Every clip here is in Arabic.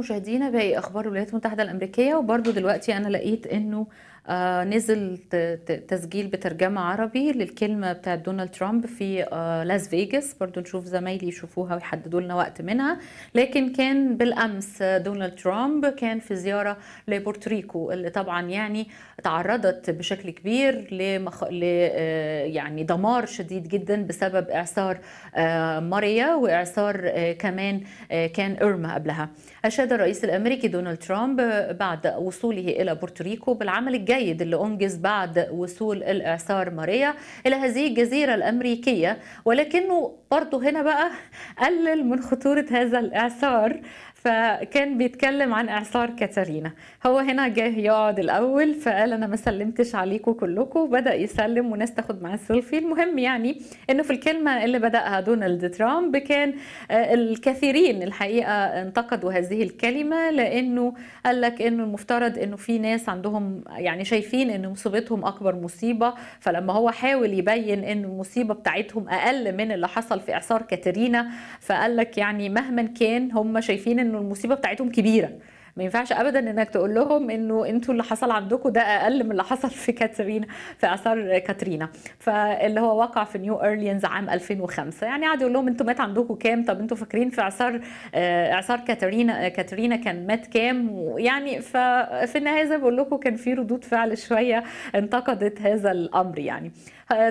مشاهدينا باقي اخبار الولايات المتحده الامريكيه وبرده دلوقتي انا لقيت انه آه، نزل تسجيل بترجمة عربي للكلمة بتاعت دونالد ترامب في آه، لاس فيجاس برضو نشوف زمايلي يشوفوها ويحددوا لنا وقت منها لكن كان بالأمس دونالد ترامب كان في زيارة لبورتريكو اللي طبعا يعني تعرضت بشكل كبير لمخ... ل... آه، يعني دمار شديد جدا بسبب إعصار ماريا وإعصار كمان كان إرما قبلها أشاد الرئيس الأمريكي دونالد ترامب بعد وصوله إلى بورتوريكو بالعمل الجاي الجيد اللي أنجز بعد وصول الإعصار ماريا إلى هذه الجزيرة الأمريكية ولكنه برضه هنا بقى قلل من خطورة هذا الإعصار فكان بيتكلم عن اعصار كاتارينا هو هنا جه يقعد الاول فقال انا ما سلمتش عليكم كلكم بدا يسلم وناس تاخد معاه سيلفي المهم يعني انه في الكلمه اللي بداها دونالد ترامب كان آه، الكثيرين الحقيقه انتقدوا هذه الكلمه لانه قال لك انه المفترض انه في ناس عندهم يعني شايفين ان مصيبتهم اكبر مصيبه فلما هو حاول يبين ان المصيبه بتاعتهم اقل من اللي حصل في اعصار كاتارينا فقال لك يعني مهما كان هم شايفين ان انه المصيبه بتاعتهم كبيره ما ينفعش ابدا انك تقول لهم انه انتوا اللي حصل عندكم ده اقل من اللي حصل في كاترينا في اثار كاترينا فاللي هو وقع في نيو اورليانز عام 2005 يعني قعد يقول لهم انتوا مات عندكم كام طب انتوا فاكرين في اعصار اعصار آه، كاترينا كاترينا كان مات كام يعني ففي النهايه زي ما بقول لكم كان في ردود فعل شويه انتقدت هذا الامر يعني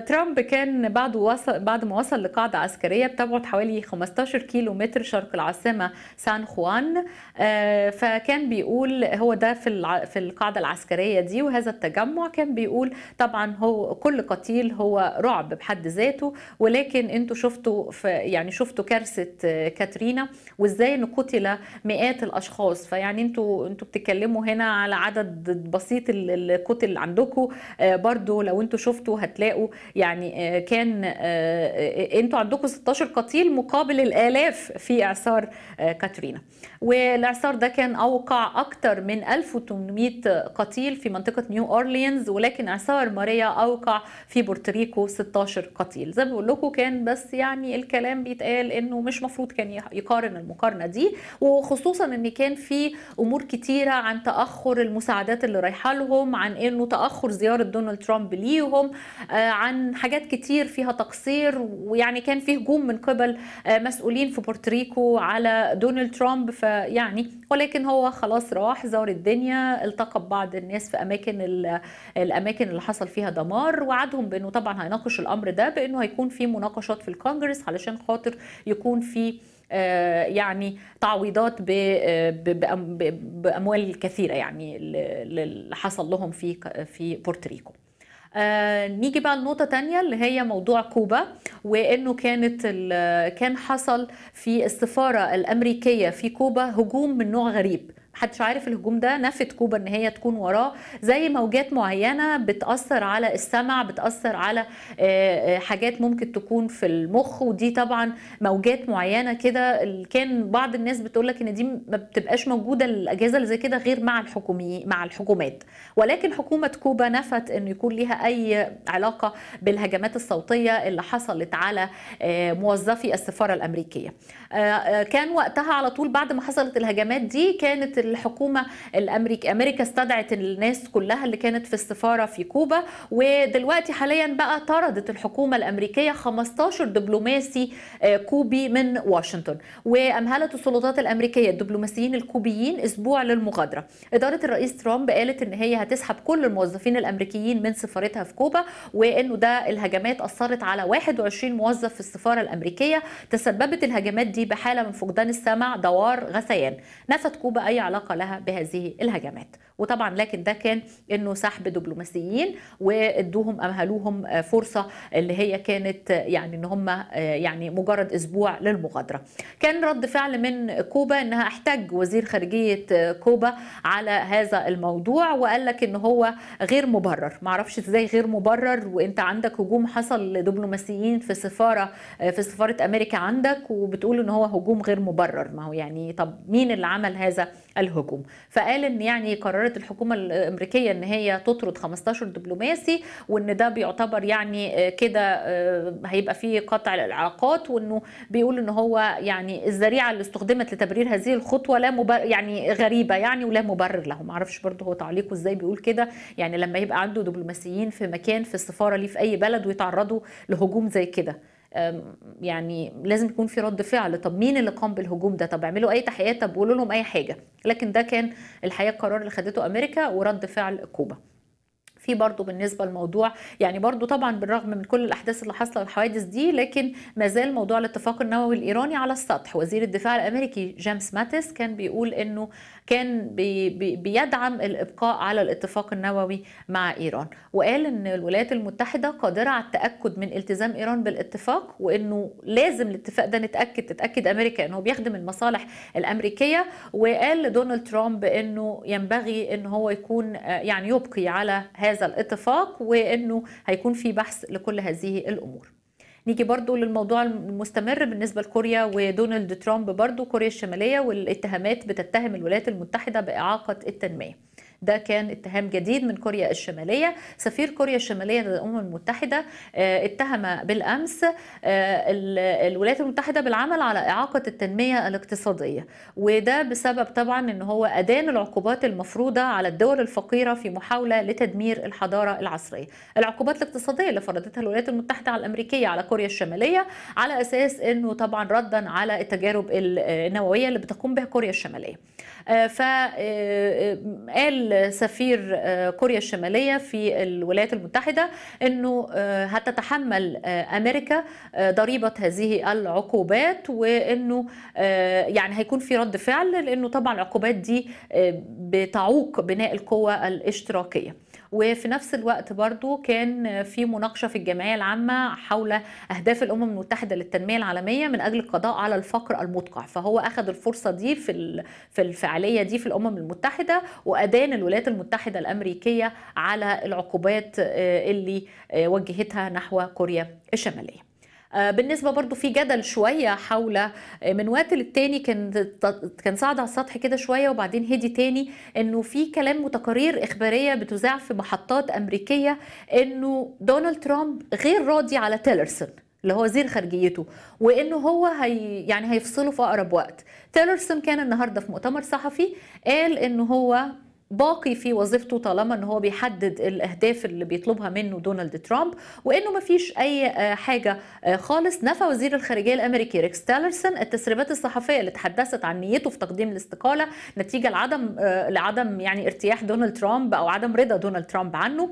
ترامب كان بعد وصل بعد ما وصل لقاعدة عسكرية بتبعد حوالي 15 كيلو متر شرق العاصمة سان خوان آه، فكان بيقول هو ده في في القاعدة العسكرية دي وهذا التجمع كان بيقول طبعا هو كل قتيل هو رعب بحد ذاته ولكن انتوا شفتوا يعني شفتوا كارثة آه، كاترينا وازاي ان قتل مئات الاشخاص فيعني انتوا انتوا بتتكلموا هنا على عدد بسيط اللي قتل عندكم آه، برضو لو انتوا شفتوا هتلاقوا يعني آه، كان آه، آه، انتوا عندكم 16 قتيل مقابل الالاف في اعصار كاترينا والاعصار ده كان اوقع اكتر من 1800 قتيل في منطقه نيو اورليانز ولكن اعصار ماريا اوقع في بورتوريكو 16 قتيل زي ما بقول لكم كان بس يعني الكلام بيتقال انه مش مفروض كان يقارن المقارنه دي وخصوصا ان كان في امور كتيره عن تاخر المساعدات اللي رايحه لهم عن انه تاخر زياره دونالد ترامب ليهم عن حاجات كتير فيها تقصير ويعني كان في هجوم من قبل آه، مسؤولين في بورتريكو على دونالد ترامب فيعني ولكن هو خلاص راح زار الدنيا التقى ببعض الناس في اماكن الاماكن اللي حصل فيها دمار وعدهم بانه طبعا هيناقش الامر ده بانه هيكون في مناقشات في الكونجرس علشان خاطر يكون في آه، يعني تعويضات آه، باموال كثيره يعني اللي حصل لهم في في بورتريكو آه نيجي بقى لنقطه تانية اللي هي موضوع كوبا وانه كانت كان حصل في السفاره الامريكيه في كوبا هجوم من نوع غريب محدش عارف الهجوم ده نفت كوبا ان هي تكون وراه زي موجات معينه بتاثر على السمع بتاثر على آه، آه، حاجات ممكن تكون في المخ ودي طبعا موجات معينه كده كان بعض الناس بتقول لك ان دي ما بتبقاش موجوده الاجهزه اللي زي كده غير مع الحكومي مع الحكومات ولكن حكومه كوبا نفت ان يكون ليها اي علاقه بالهجمات الصوتيه اللي حصلت على آه، موظفي السفاره الامريكيه كان وقتها على طول بعد ما حصلت الهجمات دي كانت الحكومه الامريكيه امريكا استدعت الناس كلها اللي كانت في السفاره في كوبا ودلوقتي حاليا بقى طردت الحكومه الامريكيه 15 دبلوماسي آه، كوبي من واشنطن وامهلت السلطات الامريكيه الدبلوماسيين الكوبيين اسبوع للمغادره اداره الرئيس ترامب قالت ان هي هتسحب كل الموظفين الامريكيين من سفارتها في كوبا وانه ده الهجمات اثرت على 21 موظف في السفاره الامريكيه تسببت الهجمات دي بحاله من فقدان السمع دوار غثيان نفت كوبا اي علاقه لها بهذه الهجمات وطبعا لكن ده كان انه سحب دبلوماسيين وادوهم امهلوهم فرصه اللي هي كانت يعني ان هم يعني مجرد اسبوع للمغادره كان رد فعل من كوبا انها احتج وزير خارجيه كوبا على هذا الموضوع وقال لك ان هو غير مبرر معرفش ازاي غير مبرر وانت عندك هجوم حصل لدبلوماسيين في سفاره في سفاره امريكا عندك وبتقول ان هو هجوم غير مبرر ما هو يعني طب مين اللي عمل هذا الهجوم فقال ان يعني قررت الحكومه الامريكيه ان هي تطرد 15 دبلوماسي وان ده بيعتبر يعني آه، كده آه، هيبقى فيه قطع العلاقات وانه بيقول ان هو يعني الذريعه اللي استخدمت لتبرير هذه الخطوه لا مبرر يعني غريبه يعني ولا مبرر له معرفش برضه هو تعليقه ازاي بيقول كده يعني لما يبقى عنده دبلوماسيين في مكان في السفاره ليه في اي بلد ويتعرضوا لهجوم زي كده يعني لازم يكون في رد فعل طب مين اللي قام بالهجوم ده طب اعملوا اي تحيات طب قولوا لهم اي حاجه لكن ده كان الحقيقه القرار اللي خدته امريكا ورد فعل كوبا في برضه بالنسبه للموضوع يعني برضه طبعا بالرغم من كل الاحداث اللي حاصله والحوادث دي لكن ما زال موضوع الاتفاق النووي الايراني على السطح وزير الدفاع الامريكي جيمس ماتيس كان بيقول انه كان بي بي بيدعم الابقاء على الاتفاق النووي مع ايران وقال ان الولايات المتحده قادره على التاكد من التزام ايران بالاتفاق وانه لازم الاتفاق ده نتاكد تتاكد امريكا انه بيخدم المصالح الامريكيه وقال دونالد ترامب انه ينبغي ان هو يكون يعني يبقي على هذا الاتفاق وانه هيكون في بحث لكل هذه الامور نيجي برضو للموضوع المستمر بالنسبة لكوريا ودونالد ترامب برضو كوريا الشمالية والاتهامات بتتهم الولايات المتحدة بإعاقة التنمية ده كان اتهام جديد من كوريا الشمالية سفير كوريا الشمالية للأمم المتحدة آه، اتهم بالأمس آه، الولايات المتحدة بالعمل على إعاقة التنمية الاقتصادية وده بسبب طبعا أن هو أدان العقوبات المفروضة على الدول الفقيرة في محاولة لتدمير الحضارة العصرية العقوبات الاقتصادية اللي فرضتها الولايات المتحدة على الأمريكية على كوريا الشمالية على أساس أنه طبعا ردا على التجارب النووية اللي بتقوم بها كوريا الشمالية آه، فقال آه، آه، سفير كوريا الشمالية في الولايات المتحدة أنه هتتحمل أمريكا ضريبة هذه العقوبات وأنه يعني هيكون في رد فعل لأنه طبعا العقوبات دي بتعوق بناء القوة الاشتراكية وفي نفس الوقت برضو كان في مناقشه في الجمعيه العامه حول اهداف الامم المتحده للتنميه العالميه من اجل القضاء على الفقر المدقع فهو اخذ الفرصه دي في في الفعاليه دي في الامم المتحده وادان الولايات المتحده الامريكيه على العقوبات آه، اللي آه، وجهتها نحو كوريا الشماليه آه، بالنسبه برضو في جدل شويه حول آه، من وقت للتاني كان كان صعد على السطح كده شويه وبعدين هدي تاني انه في كلام وتقارير اخباريه بتذاع في محطات امريكيه انه دونالد ترامب غير راضي على تيلرسون اللي هو وزير خارجيته وانه هو هي يعني هيفصله في اقرب وقت تيلرسون كان النهارده في مؤتمر صحفي قال انه هو باقي في وظيفته طالما ان هو بيحدد الاهداف اللي بيطلبها منه دونالد ترامب وانه ما فيش اي آه، حاجه آه، خالص نفى وزير الخارجيه الامريكي ريكس تيلرسون التسريبات الصحفيه اللي تحدثت عن نيته في تقديم الاستقاله نتيجه لعدم آه، لعدم يعني ارتياح دونالد ترامب او عدم رضا دونالد ترامب عنه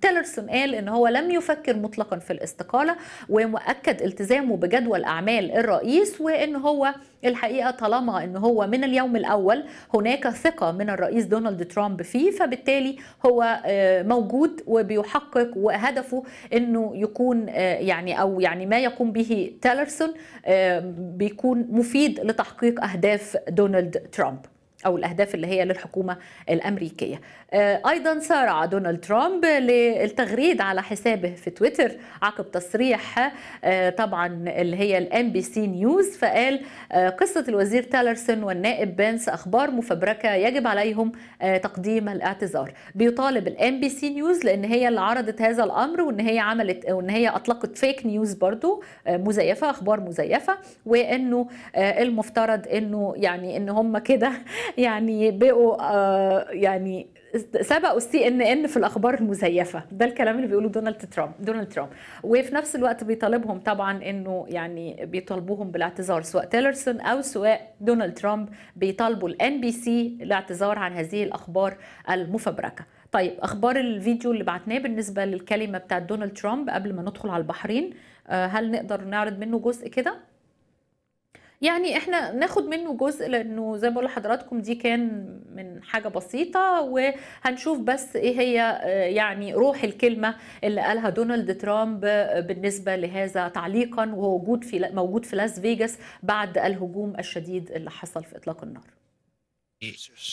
تيلرسون قال ان هو لم يفكر مطلقا في الاستقاله ومؤكد التزامه بجدول اعمال الرئيس وان هو الحقيقه طالما ان هو من اليوم الاول هناك ثقه من الرئيس دونالد ترامب فيه فبالتالي هو آه، موجود وبيحقق وهدفه انه يكون آه، يعني او يعني ما يقوم به تيلرسون آه، بيكون مفيد لتحقيق اهداف دونالد ترامب او الاهداف اللي هي للحكومه الامريكيه. آه، ايضا سارع دونالد ترامب للتغريد على حسابه في تويتر عقب تصريح آه، طبعا اللي هي الام بي سي نيوز فقال آه، قصه الوزير تالرسون والنائب بنس اخبار مفبركه يجب عليهم تقديم الاعتذار. بيطالب الام بي سي نيوز لان هي اللي عرضت هذا الامر وان هي عملت وان هي اطلقت فيك نيوز برضو مزيفه اخبار مزيفه وانه المفترض انه يعني ان هم كده يعني بقوا آه، يعني سبقوا السي ان ان في الاخبار المزيفه ده الكلام اللي بيقوله دونالد ترامب دونالد ترامب وفي نفس الوقت بيطالبهم طبعا انه يعني بيطالبوهم بالاعتذار سواء تيلرسون او سواء دونالد ترامب بيطالبوا الان بي سي الاعتذار عن هذه الاخبار المفبركه طيب اخبار الفيديو اللي بعتناه بالنسبه للكلمه بتاعت دونالد ترامب قبل ما ندخل على البحرين آه، هل نقدر نعرض منه جزء كده يعني احنا ناخد منه جزء لانه زي ما بقول لحضراتكم دي كان من حاجه بسيطه وهنشوف بس ايه هي آه، يعني روح الكلمه اللي قالها دونالد ترامب آه، بالنسبه لهذا تعليقا وهو في موجود في لاس فيجاس بعد الهجوم الشديد اللي حصل في اطلاق النار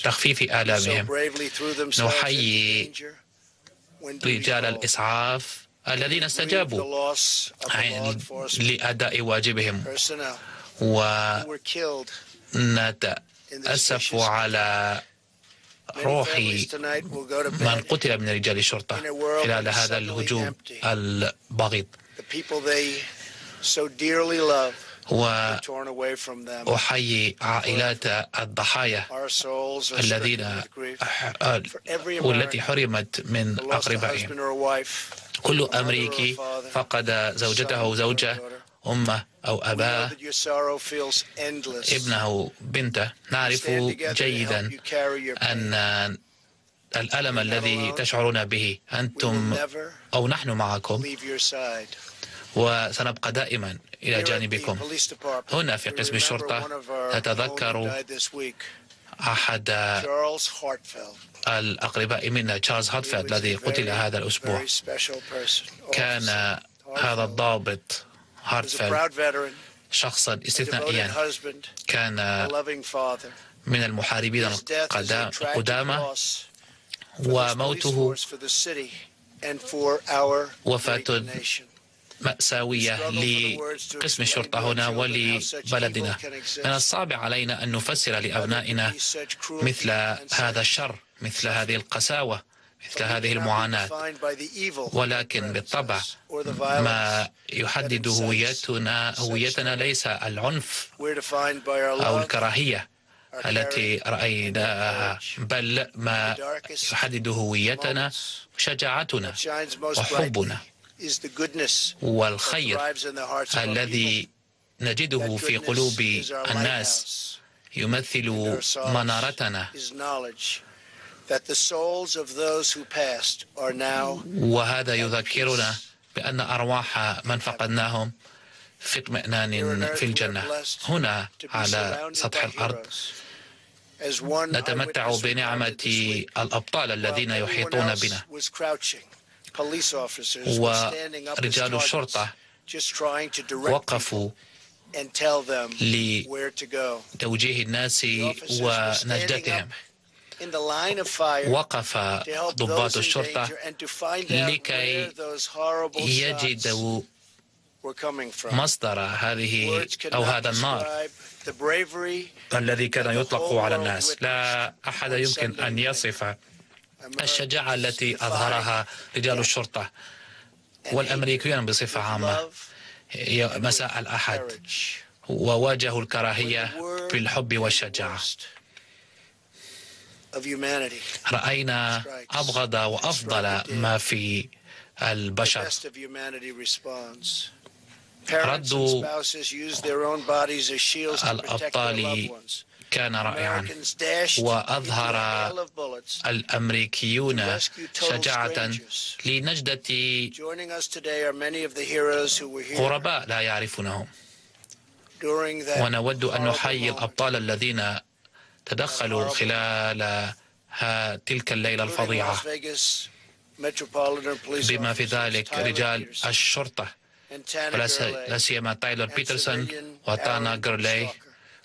تخفيف الامهم نحيي رجال الاسعاف الذين استجابوا لاداء واجبهم ونتأسف على روحي من قتل من رجال الشرطة خلال هذا الهجوم البغيض وأحيي عائلات الضحايا الذين والتي حرمت من أقربائهم كل أمريكي فقد زوجته زوجة أمه أو أباه ابنه بنته نعرف جيدا أن الألم الذي تشعرون به أنتم أو نحن معكم وسنبقى دائما إلى جانبكم هنا في قسم الشرطة نتذكر أحد الأقرباء منا تشارلز هاتفيلد الذي قتل هذا الأسبوع كان هذا الضابط هارتفيل شخصا استثنائيا كان من المحاربين القدامى وموته وفاة مأساوية لقسم الشرطة هنا ولبلدنا من الصعب علينا أن نفسر لأبنائنا مثل هذا الشر مثل هذه القساوة مثل هذه المعاناة ولكن بالطبع ما يحدد هويتنا هويتنا ليس العنف أو الكراهية التي رأيناها بل ما يحدد هويتنا شجاعتنا وحبنا والخير الذي نجده في قلوب الناس يمثل منارتنا وهذا يذكرنا بأن أرواح من فقدناهم في اطمئنان في الجنة هنا على سطح الأرض نتمتع بنعمة الأبطال الذين يحيطون بنا ورجال الشرطة وقفوا لتوجيه الناس ونجدتهم وقف ضباط الشرطة لكي يجدوا مصدر هذه أو هذا النار الذي كان يطلق على الناس لا أحد يمكن أن يصف الشجاعة التي أظهرها رجال الشرطة والأمريكيون بصفة عامة مساء الأحد وواجهوا الكراهية بالحب والشجاعة راينا ابغض وافضل ما في البشر رد الابطال كان رائعا واظهر الامريكيون شجاعه لنجده غرباء لا يعرفونهم ونود ان نحيي الابطال الذين تدخلوا خلال تلك الليلة الفظيعة بما في ذلك رجال الشرطة ولا سيما تايلر بيترسون وتانا جرلي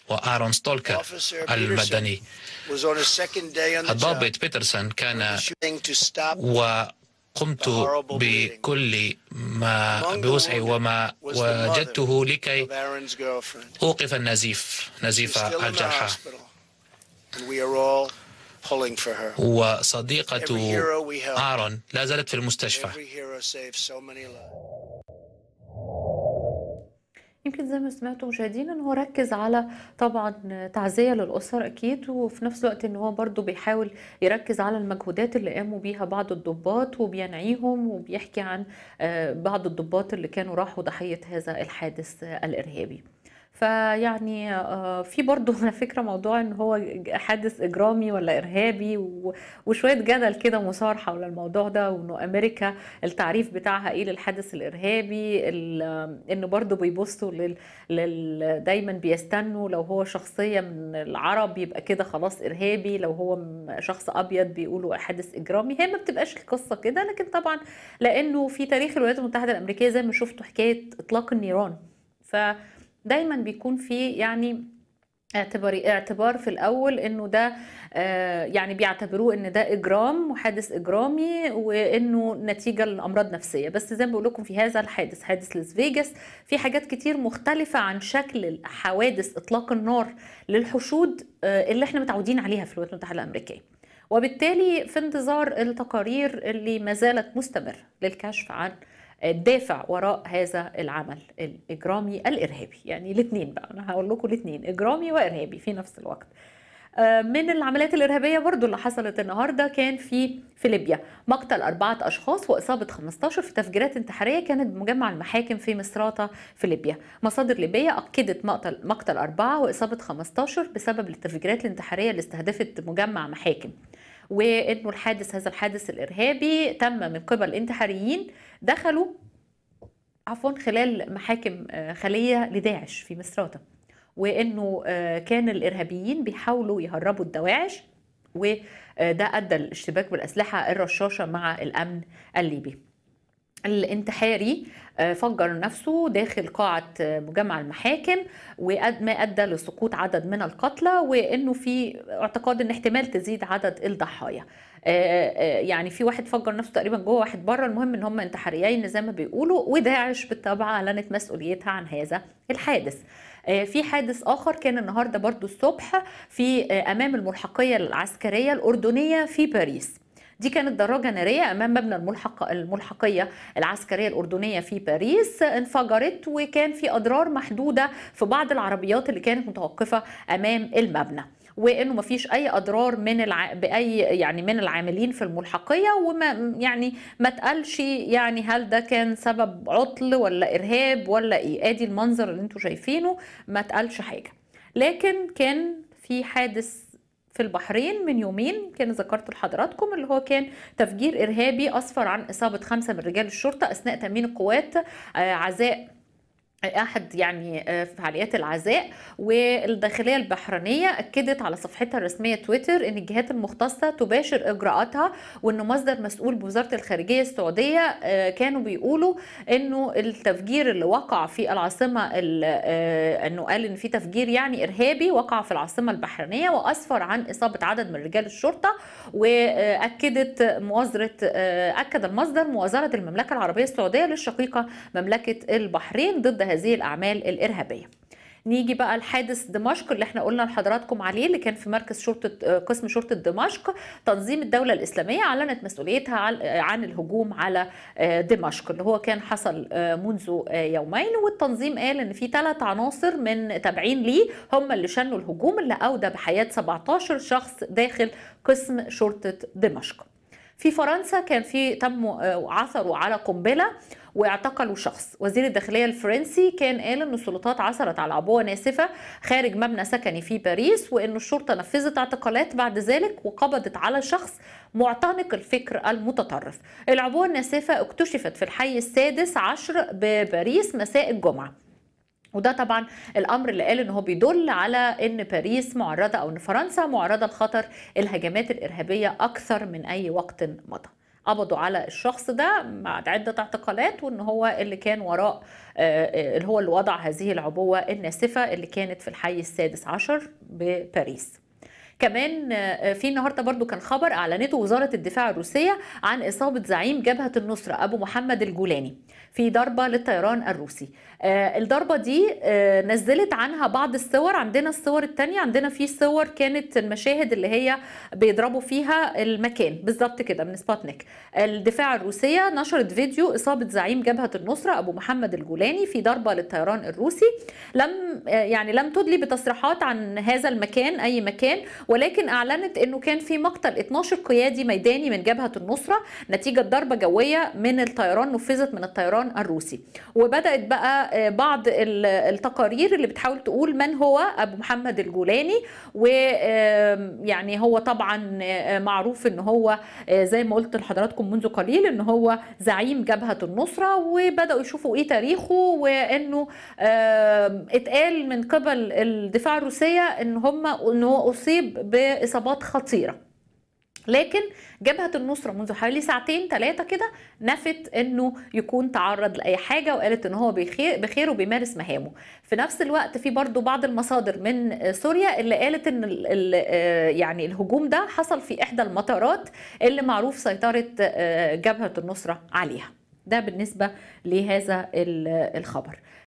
وآرون ستولكر المدني الضابط بيترسون كان وقمت بكل ما بوسعي وما وجدته لكي أوقف النزيف نزيف الجرحى وصديقة آرون لا زالت في المستشفى يمكن زي ما سمعتوا مشاهدينا ان هو ركز على طبعا تعزيه للاسر اكيد وفي نفس الوقت ان هو برضو بيحاول يركز على المجهودات اللي قاموا بيها بعض الضباط وبينعيهم وبيحكي عن آه، بعض الضباط اللي كانوا راحوا ضحيه هذا الحادث الارهابي فيعني آه، في برضه على فكره موضوع ان هو حادث اجرامي ولا ارهابي وشويه جدل كده مثار حول الموضوع ده وانه امريكا التعريف بتاعها ايه للحادث الارهابي انه برضه بيبصوا لل دايما بيستنوا لو هو شخصيه من العرب يبقى كده خلاص ارهابي لو هو شخص ابيض بيقولوا حادث اجرامي هي ما بتبقاش القصه كده لكن طبعا لانه في تاريخ الولايات المتحده الامريكيه زي ما شفتوا حكايه اطلاق النيران ف دايما بيكون في يعني اعتباري اعتبار في الاول انه ده آه يعني بيعتبروه ان ده اجرام وحادث اجرامي وانه نتيجه لامراض نفسيه بس زي ما بقول لكم في هذا الحادث حادث لاس فيجاس في حاجات كتير مختلفه عن شكل حوادث اطلاق النار للحشود آه اللي احنا متعودين عليها في الولايات المتحده الامريكيه وبالتالي في انتظار التقارير اللي ما زالت مستمره للكشف عن الدافع وراء هذا العمل الاجرامي الارهابي يعني الاثنين بقى انا هقول لكم الاثنين اجرامي وارهابي في نفس الوقت آه، من العمليات الإرهابية برضو اللي حصلت النهاردة كان في في ليبيا مقتل أربعة أشخاص وإصابة 15 في تفجيرات انتحارية كانت بمجمع المحاكم في مصراتة في ليبيا مصادر ليبية أكدت مقتل, مقتل أربعة وإصابة 15 بسبب التفجيرات الانتحارية اللي استهدفت مجمع محاكم وانه الحادث هذا الحادث الارهابي تم من قبل انتحاريين دخلوا عفوا خلال محاكم آه، خليه لداعش في مصراته وانه آه، كان الارهابيين بيحاولوا يهربوا الدواعش وده آه، ادى الاشتباك بالاسلحه الرشاشه مع الامن الليبي الانتحاري آه، فجر نفسه داخل قاعة مجمع آه، المحاكم وما أدى لسقوط عدد من القتلى وإنه في اعتقاد إن احتمال تزيد عدد الضحايا آه، يعني في واحد فجر نفسه تقريبا جوه واحد بره المهم ان هم انتحاريين زي ما بيقولوا وداعش بالطبع اعلنت مسؤوليتها عن هذا الحادث في حادث اخر كان النهارده برضو الصبح في امام الملحقيه العسكريه الاردنيه في باريس دي كانت دراجة نارية أمام مبنى الملحق الملحقية العسكرية الأردنية في باريس انفجرت وكان في أضرار محدودة في بعض العربيات اللي كانت متوقفة أمام المبنى وانه ما فيش اي اضرار من الع... باي يعني من العاملين في الملحقيه وما يعني ما اتقالش يعني هل ده كان سبب عطل ولا ارهاب ولا ايه ادي المنظر اللي انتم شايفينه ما اتقالش حاجه لكن كان في حادث في البحرين من يومين كان ذكرت لحضراتكم اللي هو كان تفجير إرهابي أسفر عن إصابة خمسة من رجال الشرطة أثناء تامين القوات آه، عزاء احد يعني آه، فعاليات العزاء والداخليه البحرينيه اكدت على صفحتها الرسميه تويتر ان الجهات المختصه تباشر اجراءاتها وان مصدر مسؤول بوزاره الخارجيه السعوديه آه، كانوا بيقولوا انه التفجير اللي وقع في العاصمه آه، انه قال ان في تفجير يعني ارهابي وقع في العاصمه البحرينيه واسفر عن اصابه عدد من رجال الشرطه واكدت مؤازره اكد المصدر مؤازره المملكه العربيه السعوديه للشقيقه مملكه البحرين ضد هذه الأعمال الإرهابية نيجي بقى لحادث دمشق اللي احنا قلنا لحضراتكم عليه اللي كان في مركز شرطه قسم شرطه دمشق تنظيم الدوله الاسلاميه اعلنت مسؤوليتها عن الهجوم على آه، دمشق اللي هو كان حصل آه، منذ آه، يومين والتنظيم قال ان في ثلاث عناصر من تابعين ليه هم اللي شنوا الهجوم اللي اودى بحياه 17 شخص داخل قسم شرطه دمشق في فرنسا كان في تم آه، عثروا على قنبله واعتقلوا شخص وزير الداخلية الفرنسي كان قال أن السلطات عثرت على عبوة ناسفة خارج مبنى سكني في باريس وأن الشرطة نفذت اعتقالات بعد ذلك وقبضت على شخص معتنق الفكر المتطرف العبوة الناسفة اكتشفت في الحي السادس عشر بباريس مساء الجمعة وده طبعا الامر اللي قال ان هو بيدل على ان باريس معرضه او ان فرنسا معرضه لخطر الهجمات الارهابيه اكثر من اي وقت مضى. قبضوا على الشخص ده بعد عدة اعتقالات وان هو اللي كان وراء آه، آه، اللي هو اللي وضع هذه العبوة الناسفة اللي كانت في الحي السادس عشر بباريس كمان آه، في النهارده برضو كان خبر اعلنته وزاره الدفاع الروسيه عن اصابه زعيم جبهه النصره ابو محمد الجولاني في ضربه للطيران الروسي آه، الضربه دي آه، نزلت عنها بعض الصور عندنا الصور الثانيه عندنا في صور كانت المشاهد اللي هي بيضربوا فيها المكان بالظبط كده من سبوتنيك الدفاع الروسيه نشرت فيديو اصابه زعيم جبهه النصره ابو محمد الجولاني في ضربه للطيران الروسي لم آه، يعني لم تدلي بتصريحات عن هذا المكان اي مكان ولكن اعلنت انه كان في مقتل 12 قيادي ميداني من جبهه النصره نتيجه ضربه جويه من الطيران نفذت من الطيران الطيران الروسي وبدات بقى آه، بعض التقارير اللي بتحاول تقول من هو ابو محمد الجولاني ويعني هو طبعا آه، معروف ان هو آه، زي ما قلت لحضراتكم منذ قليل ان هو زعيم جبهه النصره وبداوا يشوفوا ايه تاريخه وانه اتقال من قبل الدفاع الروسيه ان هم انه اصيب باصابات خطيره لكن جبهة النصرة منذ حوالي ساعتين ثلاثة كده نفت انه يكون تعرض لأي حاجة وقالت ان هو بخير, وبيمارس مهامه في نفس الوقت في برضو بعض المصادر من سوريا اللي قالت ان الـ آه، يعني الهجوم ده حصل في احدى المطارات اللي معروف سيطرة آه، جبهة النصرة عليها ده بالنسبة لهذا الخبر